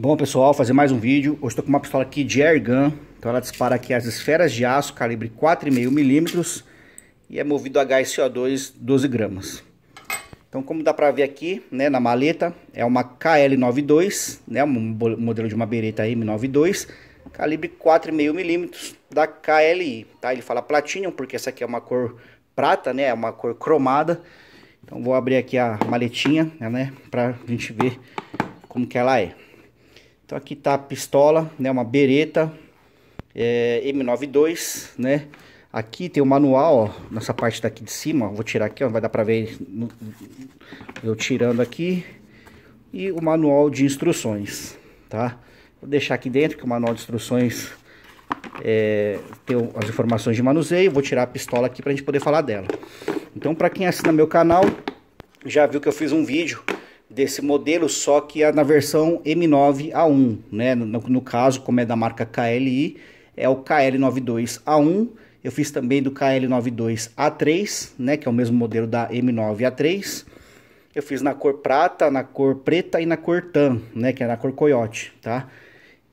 Bom pessoal, fazer mais um vídeo. Hoje estou com uma pistola aqui de air gun. Então ela dispara aqui as esferas de aço calibre 4,5 milímetros e é movido a gás CO2 12 gramas. Então como dá para ver aqui, né, na maleta, é uma KL92, né, um modelo de uma bereta M92, calibre 4,5 milímetros da KLI, tá? Ele fala platinum porque essa aqui é uma cor prata, né, é uma cor cromada. Então vou abrir aqui a maletinha, né para a gente ver como que ela é. Então aqui tá a pistola, né, uma bereta é, M92, né? Aqui tem o manual, ó, nessa parte daqui de cima, vou tirar aqui, ó, vai dar pra ver no, eu tirando aqui. E o manual de instruções, tá? Vou deixar aqui dentro que o manual de instruções é, tem as informações de manuseio. Vou tirar a pistola aqui pra gente poder falar dela. Então pra quem assina meu canal, já viu que eu fiz um vídeo desse modelo, só que é na versão M9A1, né? No, no, caso, como é da marca KLI, é o KL92A1. Eu fiz também do KL92A3, né? Que é o mesmo modelo da M9A3. Eu fiz na cor prata, na cor preta e na cor tan, né? Que é na cor coiote, tá?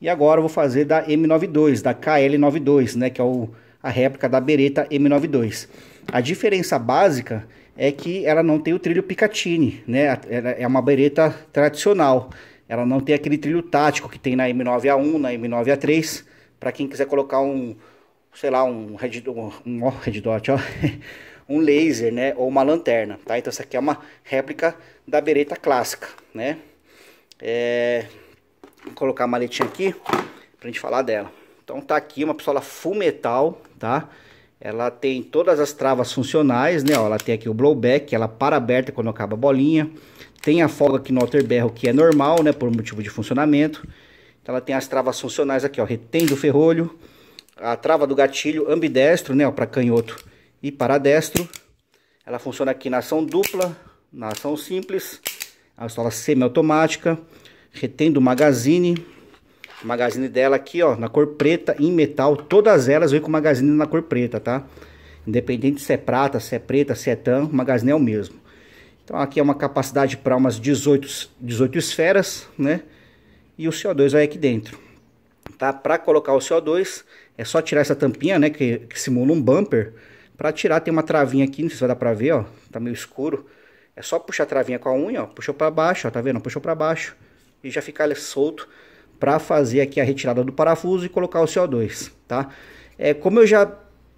E agora eu vou fazer da M92, da KL92, né? Que é o, a réplica da Beretta M92. A diferença básica é que ela não tem o trilho Picatinny, né? Ela é uma bereta tradicional. Ela não tem aquele trilho tático que tem na M9A1, na M9A3. Para quem quiser colocar um, sei lá, um red, um, um, red dot, ó, um laser, né? Ou uma lanterna, tá? Então essa aqui é uma réplica da bereta clássica, né? É... Vou colocar a maletinha aqui pra gente falar dela. Então tá aqui uma pistola full metal, tá? Ela tem todas as travas funcionais, né? Ó, ela tem aqui o blowback, ela para aberta quando acaba a bolinha. Tem a folga aqui no alter berro, que é normal, né? Por motivo de funcionamento. Então ela tem as travas funcionais aqui, ó. Retém do ferrolho. A trava do gatilho ambidestro, né? Para canhoto e para destro. Ela funciona aqui na ação dupla, na ação simples. A pistola semiautomática. Retém do magazine o magazine dela aqui, ó, na cor preta, em metal. Todas elas vêm com o magazine na cor preta, tá? Independente se é prata, se é preta, se é tan, o magazine é o mesmo. Então aqui é uma capacidade para umas 18, 18 esferas, né? E o CO2 vai aqui dentro. Tá? Para colocar o CO2, é só tirar essa tampinha, né? Que, que simula um bumper. Para tirar tem uma travinha aqui, não sei se vai dar para ver, ó. Tá meio escuro. É só puxar a travinha com a unha, ó. Puxou para baixo, ó. Tá vendo? Puxou para baixo. E já fica ali solto para fazer aqui a retirada do parafuso e colocar o CO2, tá? É, como eu já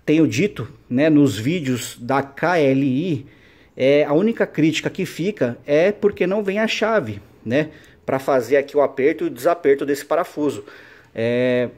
tenho dito, né, nos vídeos da KLI, é, a única crítica que fica é porque não vem a chave, né, para fazer aqui o aperto e o desaperto desse parafuso. É,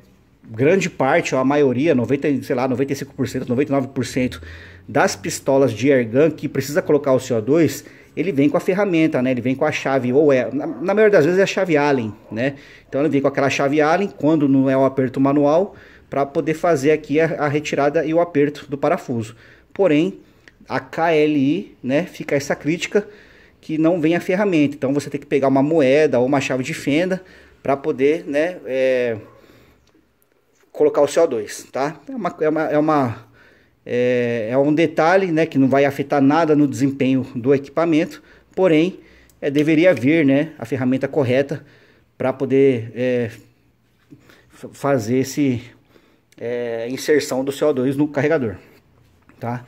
grande parte, ou a maioria, 90, sei lá, 95%, 99% das pistolas de airgun que precisa colocar o CO2 ele vem com a ferramenta, né? Ele vem com a chave, ou é, na, na, maioria das vezes é a chave Allen, né? Então ele vem com aquela chave Allen, quando não é o aperto manual, para poder fazer aqui a, a, retirada e o aperto do parafuso. Porém, a KLI, né, fica essa crítica que não vem a ferramenta. Então você tem que pegar uma moeda ou uma chave de fenda para poder, né, é, colocar o CO2, tá? É uma, é uma, é uma é, é um detalhe né, que não vai afetar nada no desempenho do equipamento, porém é, deveria vir né, a ferramenta correta para poder é, fazer esse é, inserção do CO2 no carregador. Tá?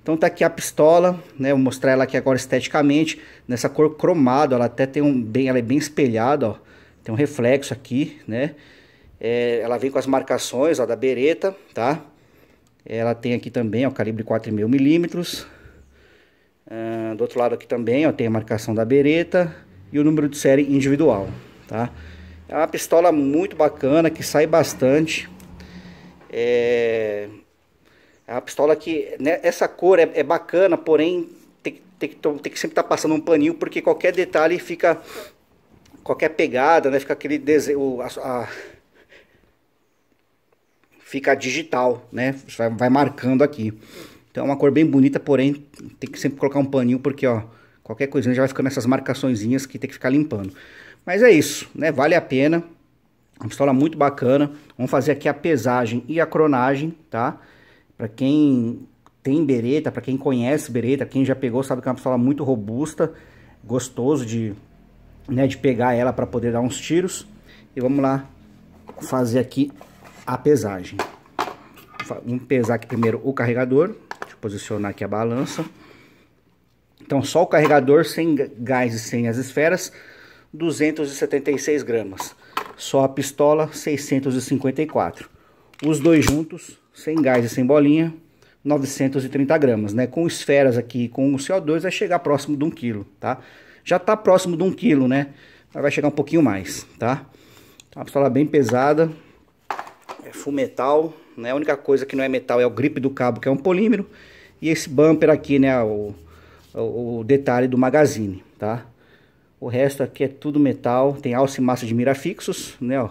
Então tá aqui a pistola, né? Vou mostrar ela aqui agora esteticamente, nessa cor cromada, ela até tem um bem, ela é bem espelhada, ó. Tem um reflexo aqui, né? É, ela vem com as marcações, ó, da bereta, tá? Ela tem aqui também, ó, calibre 4,5 milímetros. Uh, do outro lado aqui também, ó, tem a marcação da bereta e o número de série individual, tá? É uma pistola muito bacana, que sai bastante. É... É uma pistola que... Né, essa cor é, é bacana, porém tem, tem, tem que sempre estar tá passando um paninho, porque qualquer detalhe fica... Qualquer pegada, né? Fica aquele desenho... A, a, fica digital, né? Vai, vai, marcando aqui. Então é uma cor bem bonita, porém tem que sempre colocar um paninho, porque ó, qualquer coisinha já vai ficando essas marcaçõezinhas que tem que ficar limpando. Mas é isso, né? Vale a pena. Uma pistola muito bacana. Vamos fazer aqui a pesagem e a cronagem, tá? Para quem tem bereta, para quem conhece bereta, quem já pegou sabe que é uma pistola muito robusta, gostoso de, né, de pegar ela para poder dar uns tiros. E vamos lá fazer aqui a pesagem. Vamos pesar aqui primeiro o carregador, deixa posicionar aqui a balança. Então só o carregador sem gás e sem as esferas, 276 gramas. Só a pistola, 654. Os dois juntos, sem gás e sem bolinha, 930 gramas, né? Com esferas aqui, com o CO2, vai chegar próximo de 1 quilo, tá? Já está próximo de 1 quilo, né? Mas vai chegar um pouquinho mais, tá? tá uma pistola bem pesada, é full metal, né? A única coisa que não é metal é o grip do cabo, que é um polímero, e esse bumper aqui, né, o, o, detalhe do magazine, tá? O resto aqui é tudo metal, tem alça e massa de mira fixos, né, ó,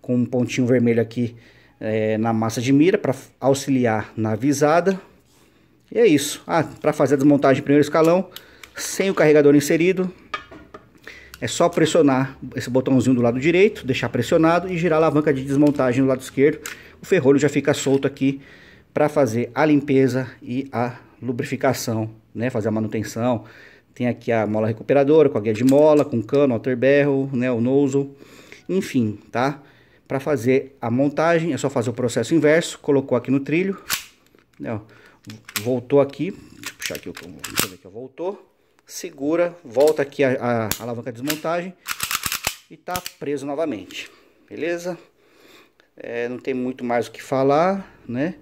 com um pontinho vermelho aqui é, na massa de mira para auxiliar na visada. E é isso. Ah, para fazer a desmontagem primeiro escalão, sem o carregador inserido, é só pressionar esse botãozinho do lado direito, deixar pressionado e girar a alavanca de desmontagem do lado esquerdo. O ferrolho já fica solto aqui para fazer a limpeza e a lubrificação, né? Fazer a manutenção. Tem aqui a mola recuperadora com a guia de mola, com cano, alter barrel, né? O nozzle, enfim, tá? Para fazer a montagem é só fazer o processo inverso. Colocou aqui no trilho, né? Voltou aqui, deixa eu puxar aqui o deixa eu ver aqui, voltou segura, volta aqui a, a, alavanca de desmontagem e tá preso novamente, beleza? É, não tem muito mais o que falar, né?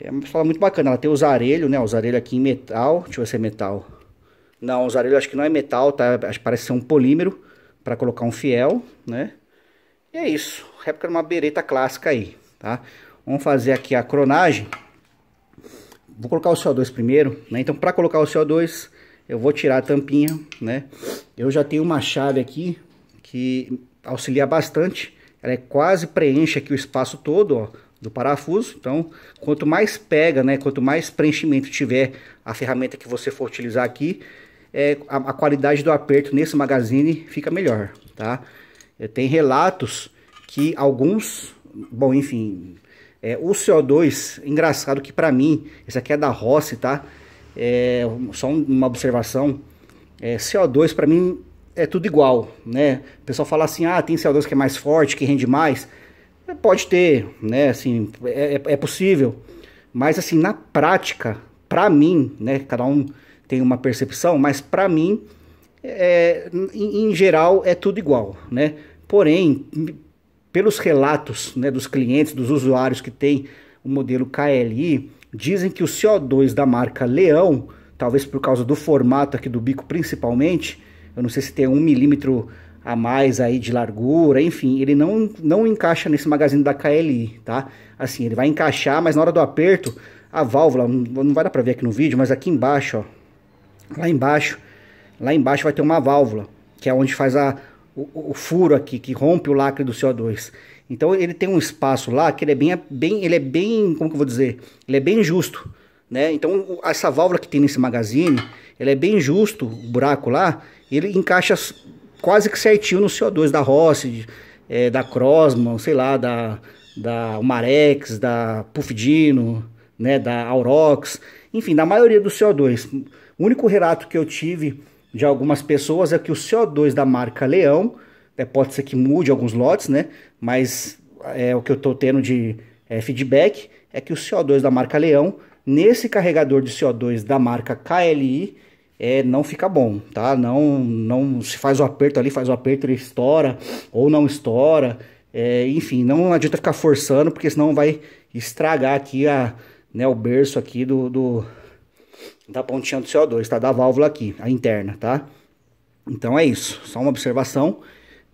É uma fala muito bacana, ela tem os arelhos, né? Os arelhos aqui em metal, deixa eu ver se é metal. Não, os arelhos acho que não é metal, tá? acho Parece ser um polímero para colocar um fiel, né? E é isso, réplica de uma bereta clássica aí, tá? Vamos fazer aqui a cronagem. Vou colocar o CO2 primeiro, né? Então para colocar o CO2 eu vou tirar a tampinha, né? Eu já tenho uma chave aqui que auxilia bastante. Ela é quase preenche aqui o espaço todo, ó, do parafuso. Então, quanto mais pega, né, quanto mais preenchimento tiver a ferramenta que você for utilizar aqui, é, a, a qualidade do aperto nesse magazine fica melhor, tá? É, tem relatos que alguns, bom, enfim, é, o CO2, engraçado que para mim, esse aqui é da Rossi, tá? É, só uma observação, é, CO2 para mim é tudo igual, né? O pessoal fala assim, ah, tem CO2 que é mais forte, que rende mais. É, pode ter, né? Assim, é, é, é possível. Mas assim, na prática, para mim, né? Cada um tem uma percepção, mas para mim, é, em, em, geral, é tudo igual, né? Porém, pelos relatos né, dos clientes, dos usuários que tem o modelo KLI, Dizem que o CO2 da marca Leão, talvez por causa do formato aqui do bico principalmente, eu não sei se tem um milímetro a mais aí de largura, enfim, ele não, não encaixa nesse magazine da KLI, tá? Assim, ele vai encaixar, mas na hora do aperto, a válvula, não vai dar pra ver aqui no vídeo, mas aqui embaixo, ó, lá embaixo, lá embaixo vai ter uma válvula, que é onde faz a, o, o, furo aqui que rompe o lacre do CO2. Então ele tem um espaço lá que ele é bem, bem ele é bem, como que eu vou dizer, ele é bem justo, né? Então essa válvula que tem nesse magazine, ele é bem justo, o buraco lá, ele encaixa quase que certinho no CO2 da Rossi, é, da Crossman, sei lá, da da Marex, da Pufdino, né, da Aurox, enfim, da maioria do CO2. O único relato que eu tive de algumas pessoas é que o CO2 da marca Leão, é, pode ser que mude alguns lotes, né? Mas é, o que eu estou tendo de é, feedback é que o CO2 da marca Leão, nesse carregador de CO2 da marca KLI, é, não fica bom, tá? Não, não se faz o aperto ali, faz o aperto ele estoura ou não estoura. É, enfim, não adianta ficar forçando, porque senão vai estragar aqui a, né, o berço aqui do, do da tá pontinha do CO2, tá? Da válvula aqui, a interna, tá? Então é isso, só uma observação.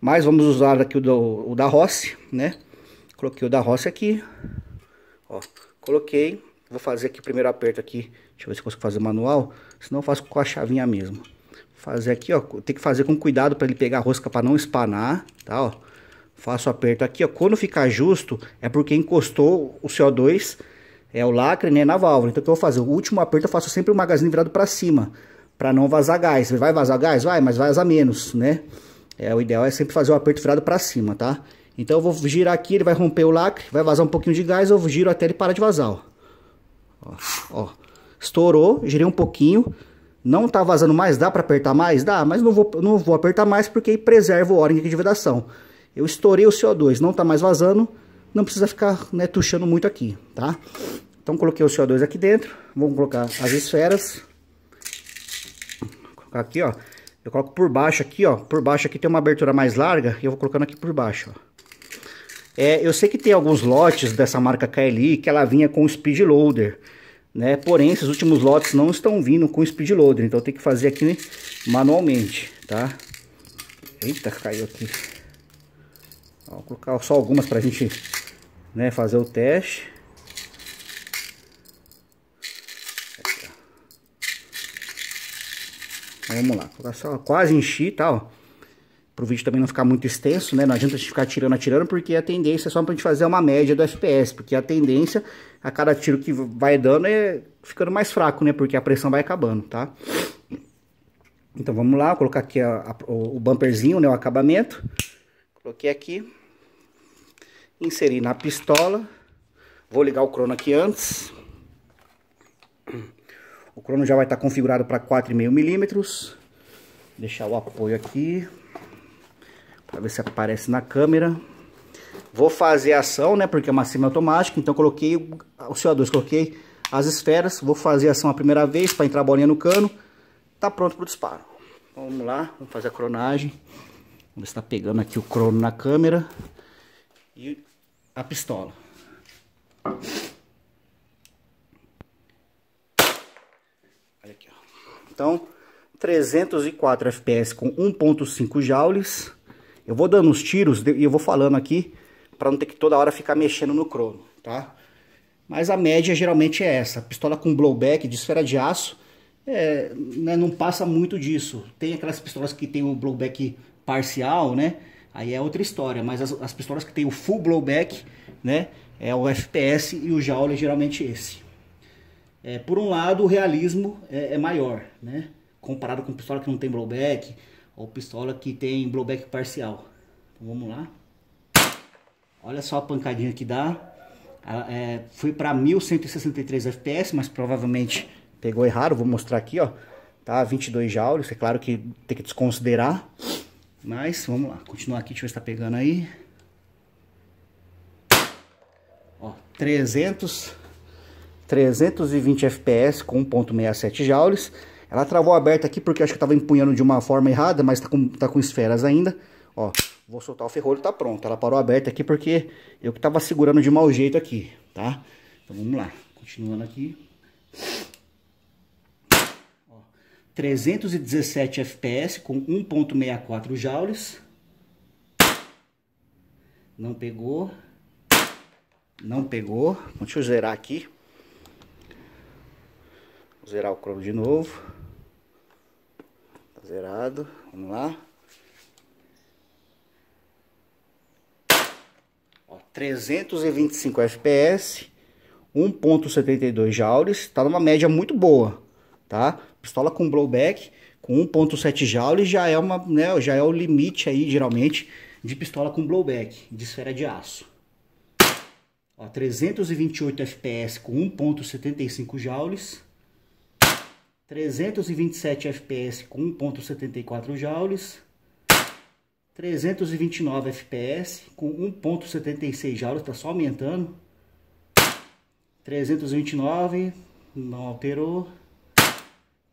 Mas vamos usar aqui o, do, o da Rossi, né? Coloquei o da Rossi aqui, ó, coloquei. Vou fazer aqui o primeiro aperto aqui, deixa eu ver se consigo fazer manual, senão eu faço com a chavinha mesmo. Fazer aqui, ó, tem que fazer com cuidado para ele pegar a rosca para não espanar, tá, ó. Faço o aperto aqui, ó, quando ficar justo é porque encostou o CO2 é o lacre né, na válvula. Então o que eu vou fazer? O último aperto eu faço sempre o magazine virado para cima, para não vazar gás. Vai vazar gás? Vai, mas vai vazar menos, né? É, o ideal é sempre fazer o aperto virado para cima, tá? Então eu vou girar aqui, ele vai romper o lacre, vai vazar um pouquinho de gás, eu giro até ele parar de vazar, ó. Ó, Estourou, girei um pouquinho, não tá vazando mais, dá para apertar mais? Dá, mas não vou, não vou apertar mais porque preserva o o de vedação. Eu estourei o CO2, não tá mais vazando, não precisa ficar né, tuchando muito aqui, tá? Então coloquei o CO2 aqui dentro, vamos colocar as esferas. Vou colocar aqui, ó. Eu coloco por baixo aqui, ó. Por baixo aqui tem uma abertura mais larga e eu vou colocando aqui por baixo, ó. É, eu sei que tem alguns lotes dessa marca KLI que ela vinha com speed loader, né? Porém, esses últimos lotes não estão vindo com speed loader, então tem que fazer aqui manualmente, tá? Eita, caiu aqui. Ó, vou colocar só algumas pra gente né, fazer o teste. Vamos lá, quase enchi, tá, ó. Pro vídeo também não ficar muito extenso, né? Não adianta a gente ficar tirando, atirando, porque a tendência é só pra gente fazer uma média do FPS. Porque a tendência, a cada tiro que vai dando, é ficando mais fraco, né? Porque a pressão vai acabando, tá? Então vamos lá, colocar aqui a, a, o bumperzinho, né? O acabamento. Coloquei aqui. Inserir na pistola. Vou ligar o crono aqui antes. O crono já vai estar tá configurado para 4,5 milímetros. Deixar o apoio aqui. Para ver se aparece na câmera. Vou fazer a ação, né? Porque é uma semiautomática. Então coloquei o CO2, coloquei as esferas. Vou fazer a ação a primeira vez para entrar a bolinha no cano. Tá pronto para o disparo. Vamos lá, vamos fazer a cronagem. Vamos ver se tá pegando aqui o crono na câmera. E a pistola. Aqui, então, 304 FPS com 1.5 joules. Eu vou dando os tiros e eu vou falando aqui para não ter que toda hora ficar mexendo no crono, tá? Mas a média geralmente é essa. pistola com blowback de esfera de aço é, né, não passa muito disso. Tem aquelas pistolas que tem o um blowback parcial, né? aí é outra história. Mas as, as pistolas que tem o full blowback, né? É o FPS e o Joule é geralmente esse. É, por um lado, o realismo é, é maior, né? Comparado com pistola que não tem blowback ou pistola que tem blowback parcial. Então, vamos lá. Olha só a pancadinha que dá. É, fui para 1163 FPS, mas provavelmente pegou errado. Vou mostrar aqui, ó. Tá, 22 joules. É claro que tem que desconsiderar. Mas vamos lá, continuar aqui, deixa eu ver se tá pegando aí. Ó, 300, 320 FPS com 1.67 joules. Ela travou aberta aqui porque eu acho que eu tava empunhando de uma forma errada, mas tá com, tá com esferas ainda. Ó, vou soltar o ferrolho, tá pronto. Ela parou aberta aqui porque eu que tava segurando de mau jeito aqui, tá? Então vamos lá, continuando aqui. 317 FPS com 1.64 joules. Não pegou. Não pegou. Deixa eu zerar aqui. Vou zerar o cromo de novo. Tá zerado. Vamos lá. Ó, 325 FPS, 1.72 joules. Tá numa média muito boa tá? Pistola com blowback com 1.7 joules já é uma, né, já é o limite aí geralmente de pistola com blowback de esfera de aço. Ó, 328 FPS com 1.75 joules. 327 FPS com 1.74 joules. 329 FPS com 1.76 joules, está só aumentando. 329, não alterou.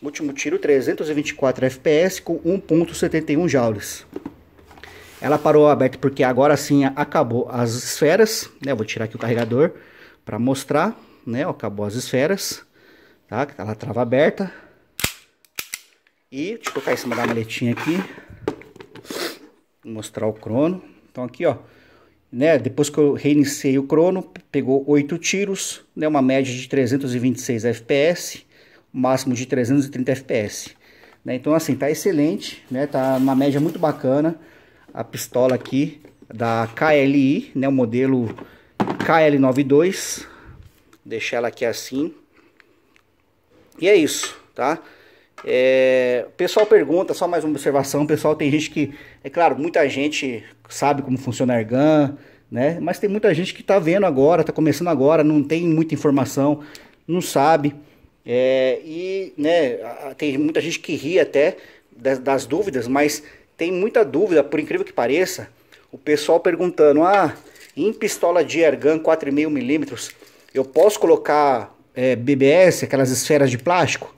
Último tiro, 324 FPS com 1.71 joules. Ela parou aberta porque agora sim acabou as esferas, né? vou tirar aqui o carregador para mostrar, né? Acabou as esferas, tá? Ela tá trava aberta. E deixa eu colocar em cima da maletinha aqui. Vou mostrar o crono. Então aqui, ó, né? Depois que eu reiniciei o crono, pegou 8 tiros, né? Uma média de 326 FPS máximo de 330 fps. Né? Então assim, tá excelente, né? tá uma média muito bacana. A pistola aqui da KLI, né? o modelo KL92. Deixar ela aqui assim. E é isso, tá? É, o pessoal pergunta, só mais uma observação, o pessoal tem gente que, é claro, muita gente sabe como funciona a Ergan, né? Mas tem muita gente que está vendo agora, está começando agora, não tem muita informação, não sabe. É, e né, tem muita gente que ri até das, das, dúvidas, mas tem muita dúvida, por incrível que pareça, o pessoal perguntando: ah, em pistola de airgun 4,5mm, eu posso colocar é, BBS, aquelas esferas de plástico?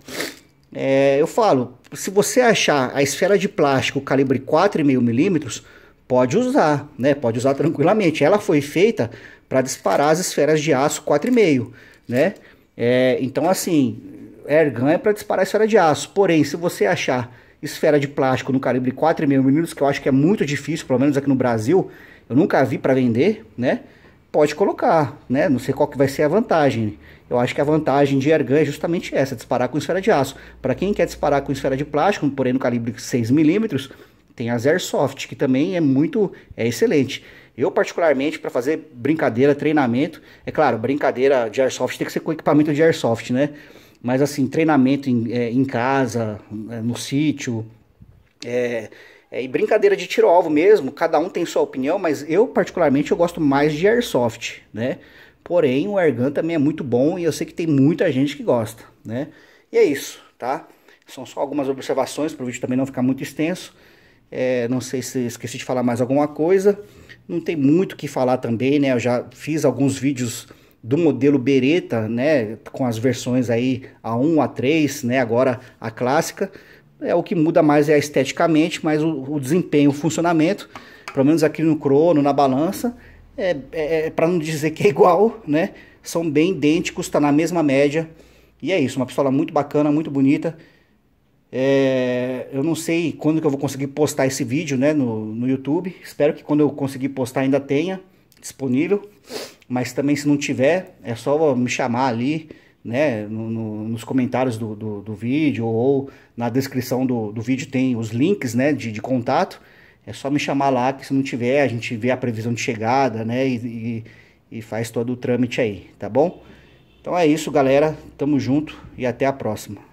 É, eu falo: se você achar a esfera de plástico calibre 4,5mm, pode usar, né? Pode usar tranquilamente. Ela foi feita para disparar as esferas de aço 4,5, né? É, então, assim, Ergan é para disparar esfera de aço. Porém, se você achar esfera de plástico no calibre 4,5 milímetros, que eu acho que é muito difícil, pelo menos aqui no Brasil, eu nunca vi para vender, né? Pode colocar, né? Não sei qual que vai ser a vantagem. Eu acho que a vantagem de Ergan é justamente essa, disparar com esfera de aço. Para quem quer disparar com esfera de plástico, porém no calibre 6 milímetros, tem a Airsoft, que também é muito é excelente. Eu, particularmente, para fazer brincadeira, treinamento, é claro, brincadeira de airsoft tem que ser com equipamento de airsoft, né? Mas assim, treinamento em, é, em casa, é, no sítio, é, é, e brincadeira de tiro alvo mesmo, cada um tem sua opinião, mas eu, particularmente, eu gosto mais de airsoft, né? Porém, o airgun também é muito bom e eu sei que tem muita gente que gosta, né? E é isso, tá? São só algumas observações para o vídeo também não ficar muito extenso. É, não sei se esqueci de falar mais alguma coisa não tem muito o que falar também, né? Eu já fiz alguns vídeos do modelo Beretta, né, com as versões aí A1, A3, né, agora a clássica. É o que muda mais é esteticamente, mas o, o desempenho, o funcionamento, pelo menos aqui no crono, na balança, é, é, é para não dizer que é igual, né? São bem idênticos, está na mesma média. E é isso, uma pistola muito bacana, muito bonita. É, eu não sei quando que eu vou conseguir postar esse vídeo né, no, no YouTube. Espero que quando eu conseguir postar ainda tenha disponível. Mas também se não tiver, é só me chamar ali, né? No, no, nos comentários do, do, do, vídeo ou na descrição do, do vídeo tem os links né, de, de contato. É só me chamar lá que se não tiver, a gente vê a previsão de chegada, né? E, e, e faz todo o trâmite aí, tá bom? Então é isso, galera. Tamo junto e até a próxima.